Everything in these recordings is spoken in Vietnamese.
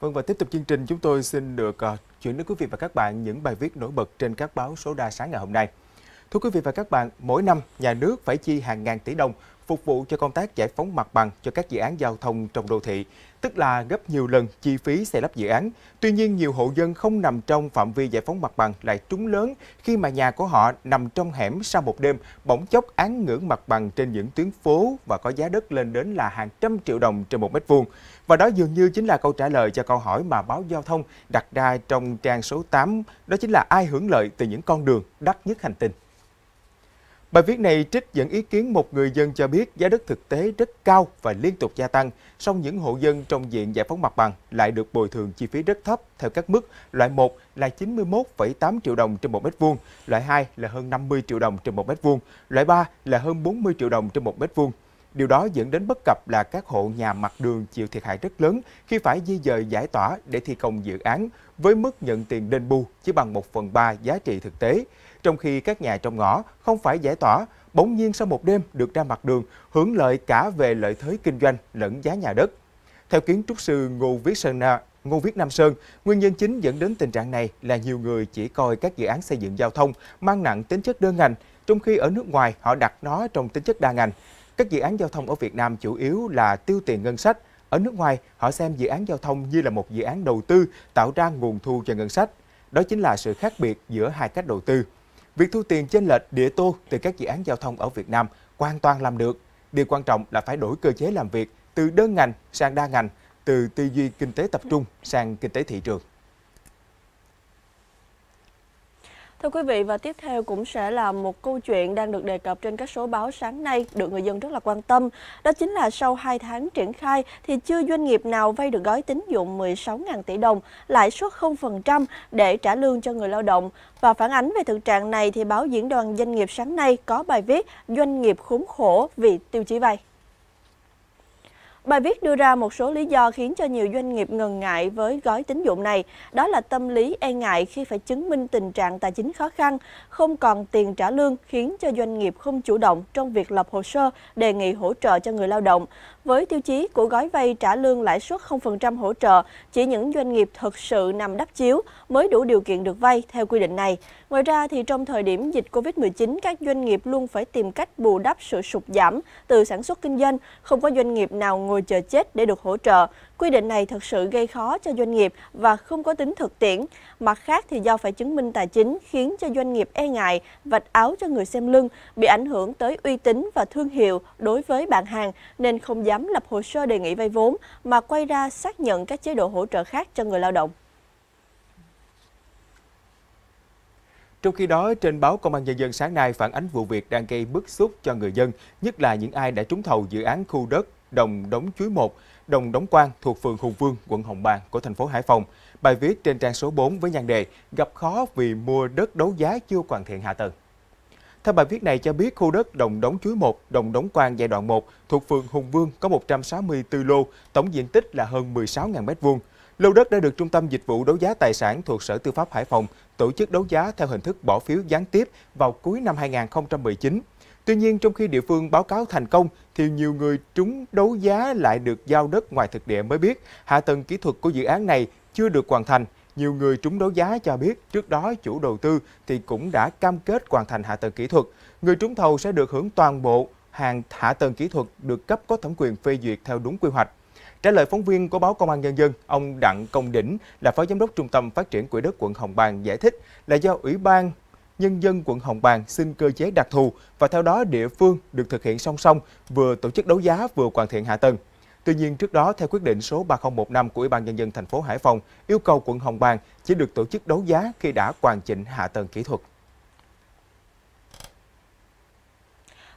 Vâng và tiếp tục chương trình chúng tôi xin được ờ, chuyển đến quý vị và các bạn những bài viết nổi bật trên các báo số đa sáng ngày hôm nay. Thưa quý vị và các bạn, mỗi năm nhà nước phải chi hàng ngàn tỷ đồng phục vụ cho công tác giải phóng mặt bằng cho các dự án giao thông trong đô thị, tức là gấp nhiều lần chi phí xây lắp dự án. Tuy nhiên, nhiều hộ dân không nằm trong phạm vi giải phóng mặt bằng lại trúng lớn khi mà nhà của họ nằm trong hẻm sau một đêm, bỗng chốc án ngưỡng mặt bằng trên những tuyến phố và có giá đất lên đến là hàng trăm triệu đồng trên một mét vuông. Và đó dường như chính là câu trả lời cho câu hỏi mà báo Giao thông đặt ra trong trang số 8, đó chính là ai hưởng lợi từ những con đường đắt nhất hành tinh. Bài viết này trích dẫn ý kiến một người dân cho biết giá đất thực tế rất cao và liên tục gia tăng, song những hộ dân trong diện giải phóng mặt bằng lại được bồi thường chi phí rất thấp theo các mức loại 1 là 91,8 triệu đồng trên 1 mét vuông, loại 2 là hơn 50 triệu đồng trên 1 mét vuông, loại 3 là hơn 40 triệu đồng trên 1 mét vuông. Điều đó dẫn đến bất cập là các hộ nhà mặt đường chịu thiệt hại rất lớn khi phải di dời giải tỏa để thi công dự án với mức nhận tiền đền bù chỉ bằng 1 phần 3 giá trị thực tế. Trong khi các nhà trong ngõ không phải giải tỏa, bỗng nhiên sau một đêm được ra mặt đường, hưởng lợi cả về lợi thế kinh doanh lẫn giá nhà đất. Theo kiến trúc sư Ngô Viết Sơn Na, Ngô Viết Nam Sơn, nguyên nhân chính dẫn đến tình trạng này là nhiều người chỉ coi các dự án xây dựng giao thông mang nặng tính chất đơn ngành, trong khi ở nước ngoài họ đặt nó trong tính chất đa ngành. Các dự án giao thông ở Việt Nam chủ yếu là tiêu tiền ngân sách, ở nước ngoài họ xem dự án giao thông như là một dự án đầu tư tạo ra nguồn thu cho ngân sách. Đó chính là sự khác biệt giữa hai cách đầu tư. Việc thu tiền chênh lệch địa tô từ các dự án giao thông ở Việt Nam hoàn toàn làm được. Điều quan trọng là phải đổi cơ chế làm việc từ đơn ngành sang đa ngành, từ tư duy kinh tế tập trung sang kinh tế thị trường. Thưa quý vị và tiếp theo cũng sẽ là một câu chuyện đang được đề cập trên các số báo sáng nay được người dân rất là quan tâm. Đó chính là sau 2 tháng triển khai thì chưa doanh nghiệp nào vay được gói tín dụng 16.000 tỷ đồng, lãi suất 0% để trả lương cho người lao động. Và phản ánh về thực trạng này thì báo Diễn đoàn Doanh nghiệp sáng nay có bài viết Doanh nghiệp khốn khổ vì tiêu chí vay. Bài viết đưa ra một số lý do khiến cho nhiều doanh nghiệp ngần ngại với gói tín dụng này, đó là tâm lý e ngại khi phải chứng minh tình trạng tài chính khó khăn, không còn tiền trả lương khiến cho doanh nghiệp không chủ động trong việc lập hồ sơ đề nghị hỗ trợ cho người lao động. Với tiêu chí của gói vay trả lương lãi suất 0% hỗ trợ, chỉ những doanh nghiệp thực sự nằm đắp chiếu mới đủ điều kiện được vay theo quy định này. Ngoài ra thì trong thời điểm dịch Covid-19, các doanh nghiệp luôn phải tìm cách bù đắp sự sụt giảm từ sản xuất kinh doanh, không có doanh nghiệp nào ngồi ngồi chờ chết để được hỗ trợ. Quy định này thật sự gây khó cho doanh nghiệp và không có tính thực tiễn. Mặt khác thì do phải chứng minh tài chính khiến cho doanh nghiệp e ngại, vạch áo cho người xem lưng, bị ảnh hưởng tới uy tín và thương hiệu đối với bạn hàng nên không dám lập hồ sơ đề nghị vay vốn mà quay ra xác nhận các chế độ hỗ trợ khác cho người lao động. Trong khi đó, trên báo Công an Nhân dân sáng nay phản ánh vụ việc đang gây bức xúc cho người dân, nhất là những ai đã trúng thầu dự án khu đất đồng Đống Chuối 1, đồng Đống Quan thuộc phường Hùng Vương, quận Hồng Bàng của thành phố Hải Phòng. Bài viết trên trang số 4 với nhan đề Gặp khó vì mua đất đấu giá chưa hoàn thiện hạ tầng. Theo bài viết này cho biết, khu đất Đồng Đống Chuối 1, Đồng Đống Quan giai đoạn 1 thuộc phường Hùng Vương có 164 lô, tổng diện tích là hơn 16.000 m2. Lô đất đã được Trung tâm Dịch vụ Đấu giá Tài sản thuộc Sở Tư pháp Hải Phòng tổ chức đấu giá theo hình thức bỏ phiếu gián tiếp vào cuối năm 2019. Tuy nhiên, trong khi địa phương báo cáo thành công, thì nhiều người trúng đấu giá lại được giao đất ngoài thực địa mới biết hạ tầng kỹ thuật của dự án này chưa được hoàn thành. Nhiều người trúng đấu giá cho biết trước đó chủ đầu tư thì cũng đã cam kết hoàn thành hạ tầng kỹ thuật. Người trúng thầu sẽ được hưởng toàn bộ hàng hạ tầng kỹ thuật được cấp có thẩm quyền phê duyệt theo đúng quy hoạch. Trả lời phóng viên của báo Công an Nhân dân, ông Đặng Công Đỉnh là Phó Giám đốc Trung tâm Phát triển Quỹ đất quận Hồng Bàng giải thích là do Ủy ban nhân dân quận Hồng Bàng xin cơ chế đặc thù và theo đó địa phương được thực hiện song song vừa tổ chức đấu giá vừa hoàn thiện hạ tầng. Tuy nhiên trước đó theo quyết định số 3015 của Ủy ban nhân dân thành phố Hải Phòng yêu cầu quận Hồng Bàng chỉ được tổ chức đấu giá khi đã hoàn chỉnh hạ tầng kỹ thuật.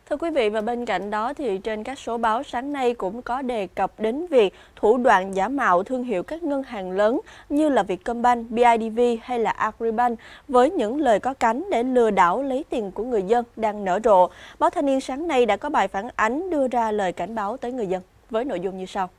Thưa quý vị và bên cạnh đó thì trên các số báo sáng nay cũng có đề cập đến việc thủ đoạn giả mạo thương hiệu các ngân hàng lớn như là Vietcombank, BIDV hay là Agribank với những lời có cánh để lừa đảo lấy tiền của người dân đang nở rộ. Báo Thanh niên sáng nay đã có bài phản ánh đưa ra lời cảnh báo tới người dân với nội dung như sau.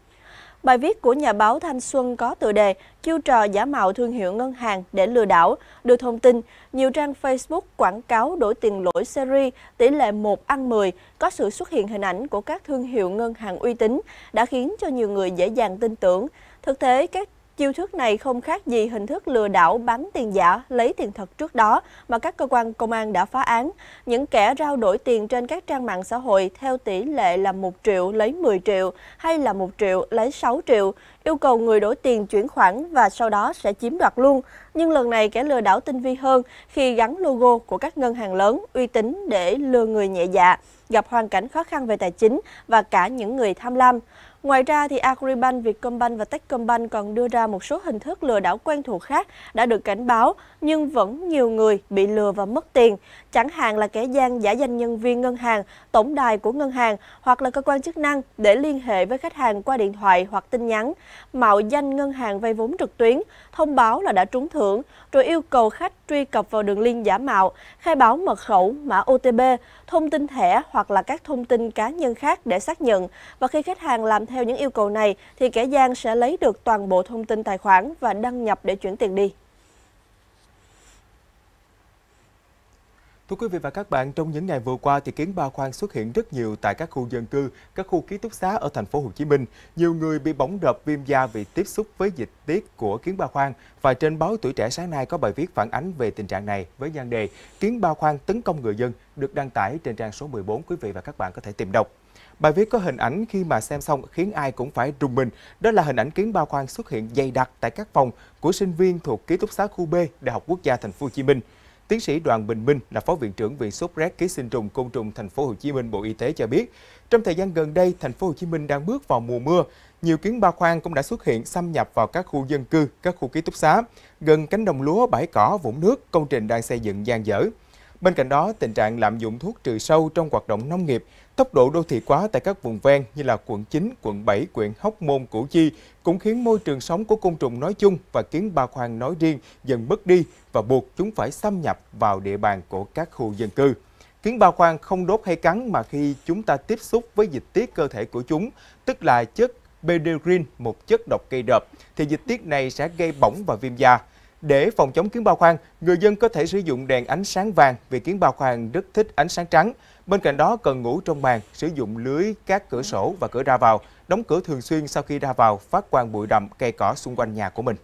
Bài viết của nhà báo Thanh Xuân có tựa đề Chiêu trò giả mạo thương hiệu ngân hàng để lừa đảo, đưa thông tin nhiều trang Facebook quảng cáo đổi tiền lỗi series tỷ lệ 1 ăn 10 có sự xuất hiện hình ảnh của các thương hiệu ngân hàng uy tín đã khiến cho nhiều người dễ dàng tin tưởng. Thực tế, các Chiêu thức này không khác gì hình thức lừa đảo bán tiền giả, lấy tiền thật trước đó mà các cơ quan công an đã phá án. Những kẻ rao đổi tiền trên các trang mạng xã hội theo tỷ lệ là 1 triệu lấy 10 triệu hay là 1 triệu lấy 6 triệu, yêu cầu người đổi tiền chuyển khoản và sau đó sẽ chiếm đoạt luôn. Nhưng lần này kẻ lừa đảo tinh vi hơn khi gắn logo của các ngân hàng lớn uy tín để lừa người nhẹ dạ, gặp hoàn cảnh khó khăn về tài chính và cả những người tham lam. Ngoài ra, thì Agribank, Vietcombank và Techcombank còn đưa ra một số hình thức lừa đảo quen thuộc khác đã được cảnh báo, nhưng vẫn nhiều người bị lừa và mất tiền. Chẳng hạn là kẻ gian giả danh nhân viên ngân hàng, tổng đài của ngân hàng hoặc là cơ quan chức năng để liên hệ với khách hàng qua điện thoại hoặc tin nhắn, mạo danh ngân hàng vay vốn trực tuyến, thông báo là đã trúng thưởng, rồi yêu cầu khách truy cập vào đường link giả mạo, khai báo mật khẩu, mã OTP, thông tin thẻ hoặc là các thông tin cá nhân khác để xác nhận. Và khi khách hàng làm theo những yêu cầu này thì kẻ gian sẽ lấy được toàn bộ thông tin tài khoản và đăng nhập để chuyển tiền đi. Thưa quý vị và các bạn, trong những ngày vừa qua thì kiến ba khoang xuất hiện rất nhiều tại các khu dân cư, các khu ký túc xá ở thành phố Hồ Chí Minh. Nhiều người bị bỏng đập viêm da vì tiếp xúc với dịch tiết của kiến ba khoang và trên báo Tuổi trẻ sáng nay có bài viết phản ánh về tình trạng này với nhan đề Kiến ba khoang tấn công người dân được đăng tải trên trang số 14 quý vị và các bạn có thể tìm đọc. Bài viết có hình ảnh khi mà xem xong khiến ai cũng phải rùng mình. Đó là hình ảnh kiến bao khoang xuất hiện dày đặc tại các phòng của sinh viên thuộc ký túc xá khu B, Đại học Quốc gia Thành phố Hồ Chí Minh. Tiến sĩ Đoàn Bình Minh là phó viện trưởng Viện sốt rét ký sinh trùng côn trùng Thành phố Hồ Chí Minh Bộ Y tế cho biết, trong thời gian gần đây, Thành phố Hồ Chí Minh đang bước vào mùa mưa. Nhiều kiến ba khoang cũng đã xuất hiện xâm nhập vào các khu dân cư, các khu ký túc xá, gần cánh đồng lúa, bãi cỏ, vũng nước, công trình đang xây dựng gian dở. Bên cạnh đó, tình trạng lạm dụng thuốc trừ sâu trong hoạt động nông nghiệp, tốc độ đô thị hóa tại các vùng ven như là quận 9, quận 7, huyện Hóc Môn, Củ Chi cũng khiến môi trường sống của côn trùng nói chung và kiến ba khoang nói riêng dần mất đi và buộc chúng phải xâm nhập vào địa bàn của các khu dân cư. Kiến ba khoang không đốt hay cắn mà khi chúng ta tiếp xúc với dịch tiết cơ thể của chúng, tức là chất Bedegrin, một chất độc gây đợp thì dịch tiết này sẽ gây bỏng và viêm da. Để phòng chống kiến bao khoang, người dân có thể sử dụng đèn ánh sáng vàng vì kiến bao khoang rất thích ánh sáng trắng. Bên cạnh đó cần ngủ trong màn, sử dụng lưới các cửa sổ và cửa ra vào, đóng cửa thường xuyên sau khi ra vào, phát quang bụi rậm, cây cỏ xung quanh nhà của mình.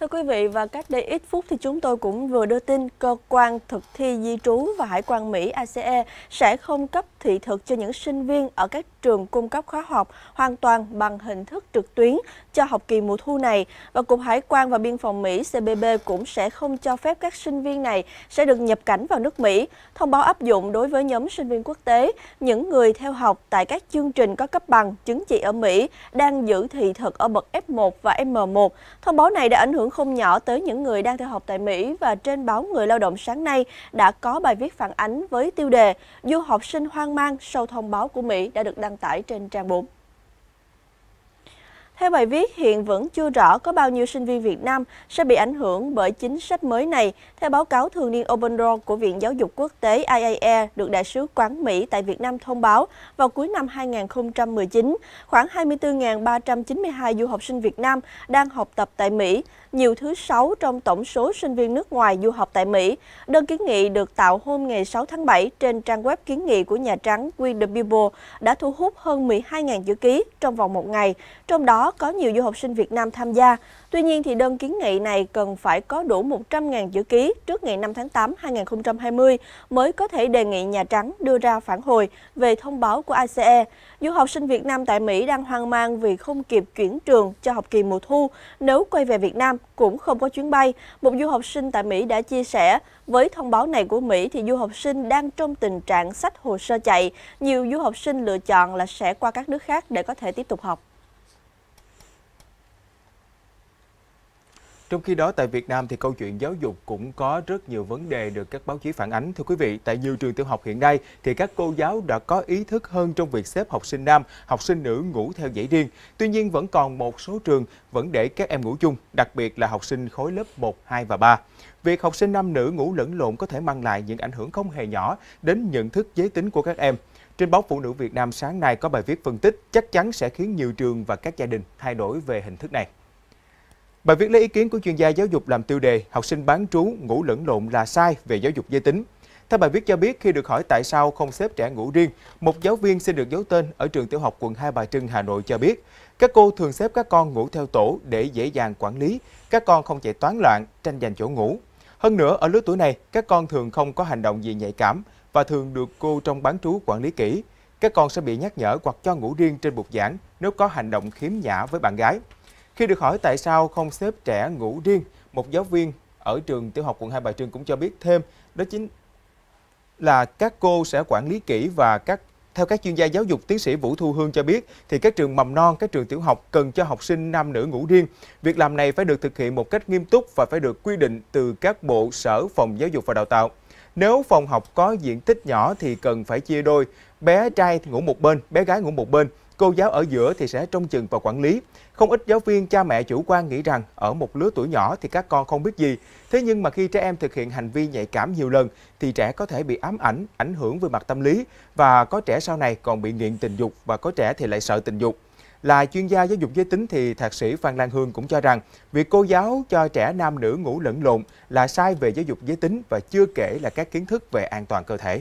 Thưa quý vị và cách đây ít phút thì chúng tôi cũng vừa đưa tin cơ quan thực thi di trú và hải quan Mỹ ACE sẽ không cấp thị thực cho những sinh viên ở các trường cung cấp khóa học hoàn toàn bằng hình thức trực tuyến cho học kỳ mùa thu này và Cục Hải quan và Biên phòng Mỹ CBB cũng sẽ không cho phép các sinh viên này sẽ được nhập cảnh vào nước Mỹ. Thông báo áp dụng đối với nhóm sinh viên quốc tế, những người theo học tại các chương trình có cấp bằng chứng chỉ ở Mỹ đang giữ thị thực ở bậc F1 và M1. Thông báo này đã ảnh hưởng hưởng không nhỏ tới những người đang theo học tại Mỹ và trên báo Người Lao động sáng nay đã có bài viết phản ánh với tiêu đề Du học sinh hoang mang sau thông báo của Mỹ đã được đăng tải trên trang 4. Theo bài viết, hiện vẫn chưa rõ có bao nhiêu sinh viên Việt Nam sẽ bị ảnh hưởng bởi chính sách mới này, theo báo cáo thường niên Open Door của Viện Giáo dục Quốc tế IAE được Đại sứ quán Mỹ tại Việt Nam thông báo vào cuối năm 2019. Khoảng 24.392 du học sinh Việt Nam đang học tập tại Mỹ, nhiều thứ sáu trong tổng số sinh viên nước ngoài du học tại Mỹ. Đơn kiến nghị được tạo hôm ngày 6 tháng 7 trên trang web kiến nghị của Nhà Trắng We the People đã thu hút hơn 12.000 chữ ký trong vòng một ngày, trong đó có nhiều du học sinh Việt Nam tham gia. Tuy nhiên, thì đơn kiến nghị này cần phải có đủ 100.000 chữ ký trước ngày 5 tháng 8 2020 mới có thể đề nghị Nhà Trắng đưa ra phản hồi về thông báo của ICE. Du học sinh Việt Nam tại Mỹ đang hoang mang vì không kịp chuyển trường cho học kỳ mùa thu. Nếu quay về Việt Nam cũng không có chuyến bay. Một du học sinh tại Mỹ đã chia sẻ, với thông báo này của Mỹ thì du học sinh đang trong tình trạng sách hồ sơ chạy. Nhiều du học sinh lựa chọn là sẽ qua các nước khác để có thể tiếp tục học. Trong khi đó tại Việt Nam thì câu chuyện giáo dục cũng có rất nhiều vấn đề được các báo chí phản ánh. Thưa quý vị, tại nhiều trường tiểu học hiện nay thì các cô giáo đã có ý thức hơn trong việc xếp học sinh nam, học sinh nữ ngủ theo dãy riêng. Tuy nhiên vẫn còn một số trường vẫn để các em ngủ chung, đặc biệt là học sinh khối lớp 1, 2 và 3. Việc học sinh nam nữ ngủ lẫn lộn có thể mang lại những ảnh hưởng không hề nhỏ đến nhận thức giới tính của các em. Trên báo Phụ nữ Việt Nam sáng nay có bài viết phân tích chắc chắn sẽ khiến nhiều trường và các gia đình thay đổi về hình thức này. Bài viết lấy ý kiến của chuyên gia giáo dục làm tiêu đề Học sinh bán trú ngủ lẫn lộn là sai về giáo dục giới tính. Theo bài viết cho biết, khi được hỏi tại sao không xếp trẻ ngủ riêng, một giáo viên xin được giấu tên ở trường tiểu học quận Hai Bà Trưng, Hà Nội cho biết, các cô thường xếp các con ngủ theo tổ để dễ dàng quản lý, các con không chạy toán loạn, tranh giành chỗ ngủ. Hơn nữa, ở lứa tuổi này, các con thường không có hành động gì nhạy cảm và thường được cô trong bán trú quản lý kỹ. Các con sẽ bị nhắc nhở hoặc cho ngủ riêng trên bục giảng nếu có hành động khiếm nhã với bạn gái. Khi được hỏi tại sao không xếp trẻ ngủ riêng, một giáo viên ở trường tiểu học quận Hai Bà Trưng cũng cho biết thêm đó chính là các cô sẽ quản lý kỹ và các theo các chuyên gia giáo dục tiến sĩ Vũ Thu Hương cho biết thì các trường mầm non, các trường tiểu học cần cho học sinh nam nữ ngủ riêng. Việc làm này phải được thực hiện một cách nghiêm túc và phải được quy định từ các bộ sở phòng giáo dục và đào tạo. Nếu phòng học có diện tích nhỏ thì cần phải chia đôi, bé trai ngủ một bên, bé gái ngủ một bên cô giáo ở giữa thì sẽ trông chừng và quản lý. Không ít giáo viên, cha mẹ chủ quan nghĩ rằng ở một lứa tuổi nhỏ thì các con không biết gì. Thế nhưng mà khi trẻ em thực hiện hành vi nhạy cảm nhiều lần thì trẻ có thể bị ám ảnh, ảnh hưởng về mặt tâm lý và có trẻ sau này còn bị nghiện tình dục và có trẻ thì lại sợ tình dục. Là chuyên gia giáo dục giới tính thì thạc sĩ Phan Lan Hương cũng cho rằng việc cô giáo cho trẻ nam nữ ngủ lẫn lộn là sai về giáo dục giới tính và chưa kể là các kiến thức về an toàn cơ thể.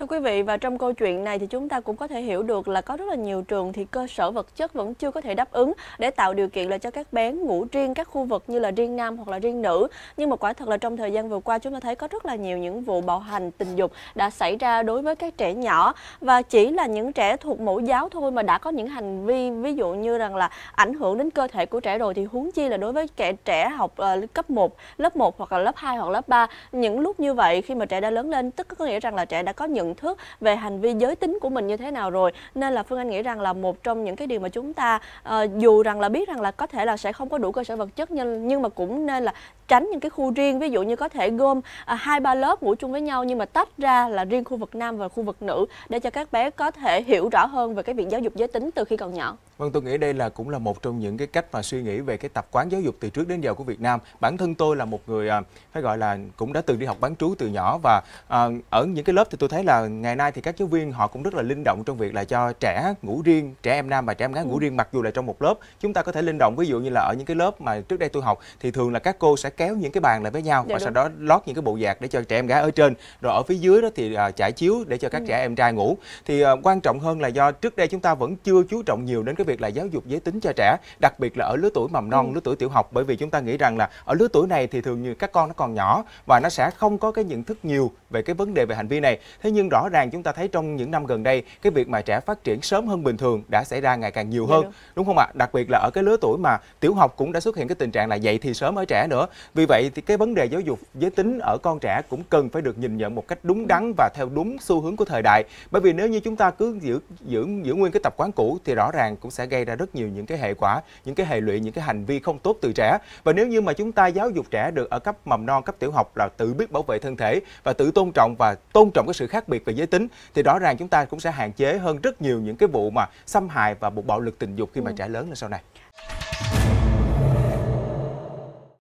Thưa quý vị và trong câu chuyện này thì chúng ta cũng có thể hiểu được là có rất là nhiều trường thì cơ sở vật chất vẫn chưa có thể đáp ứng để tạo điều kiện là cho các bé ngủ riêng các khu vực như là riêng nam hoặc là riêng nữ. Nhưng mà quả thật là trong thời gian vừa qua chúng ta thấy có rất là nhiều những vụ bạo hành tình dục đã xảy ra đối với các trẻ nhỏ và chỉ là những trẻ thuộc mẫu giáo thôi mà đã có những hành vi ví dụ như rằng là ảnh hưởng đến cơ thể của trẻ rồi thì huống chi là đối với trẻ trẻ học ờ, cấp 1, lớp 1 hoặc là lớp 2 hoặc lớp 3. Những lúc như vậy khi mà trẻ đã lớn lên tức có nghĩa rằng là trẻ đã có những nhận thức về hành vi giới tính của mình như thế nào rồi nên là phương anh nghĩ rằng là một trong những cái điều mà chúng ta uh, dù rằng là biết rằng là có thể là sẽ không có đủ cơ sở vật chất nhưng nhưng mà cũng nên là tránh những cái khu riêng ví dụ như có thể gom à, hai ba lớp ngủ chung với nhau nhưng mà tách ra là riêng khu vực nam và khu vực nữ để cho các bé có thể hiểu rõ hơn về cái việc giáo dục giới tính từ khi còn nhỏ. Vâng, tôi nghĩ đây là cũng là một trong những cái cách mà suy nghĩ về cái tập quán giáo dục từ trước đến giờ của Việt Nam. Bản thân tôi là một người à, phải gọi là cũng đã từng đi học bán trú từ nhỏ và à, ở những cái lớp thì tôi thấy là ngày nay thì các giáo viên họ cũng rất là linh động trong việc là cho trẻ ngủ riêng, trẻ em nam và trẻ em gái ngủ ừ. riêng mặc dù là trong một lớp. Chúng ta có thể linh động ví dụ như là ở những cái lớp mà trước đây tôi học thì thường là các cô sẽ kéo những cái bàn lại với nhau dạ, và đúng. sau đó lót những cái bộ dạc để cho trẻ em gái ở trên rồi ở phía dưới đó thì uh, à, trải chiếu để cho các ừ. trẻ em trai ngủ thì uh, quan trọng hơn là do trước đây chúng ta vẫn chưa chú trọng nhiều đến cái việc là giáo dục giới tính cho trẻ đặc biệt là ở lứa tuổi mầm non ừ. lứa tuổi tiểu học bởi vì chúng ta nghĩ rằng là ở lứa tuổi này thì thường như các con nó còn nhỏ và nó sẽ không có cái nhận thức nhiều về cái vấn đề về hành vi này thế nhưng rõ ràng chúng ta thấy trong những năm gần đây cái việc mà trẻ phát triển sớm hơn bình thường đã xảy ra ngày càng nhiều dạ, hơn dạ, đúng. đúng không ạ đặc biệt là ở cái lứa tuổi mà tiểu học cũng đã xuất hiện cái tình trạng là dậy thì sớm ở trẻ nữa vì vậy thì cái vấn đề giáo dục giới tính ở con trẻ cũng cần phải được nhìn nhận một cách đúng đắn và theo đúng xu hướng của thời đại. Bởi vì nếu như chúng ta cứ giữ giữ giữ nguyên cái tập quán cũ thì rõ ràng cũng sẽ gây ra rất nhiều những cái hệ quả, những cái hệ lụy, những cái hành vi không tốt từ trẻ. Và nếu như mà chúng ta giáo dục trẻ được ở cấp mầm non, cấp tiểu học là tự biết bảo vệ thân thể và tự tôn trọng và tôn trọng cái sự khác biệt về giới tính thì rõ ràng chúng ta cũng sẽ hạn chế hơn rất nhiều những cái vụ mà xâm hại và vụ bạo lực tình dục khi mà ừ. trẻ lớn lên sau này.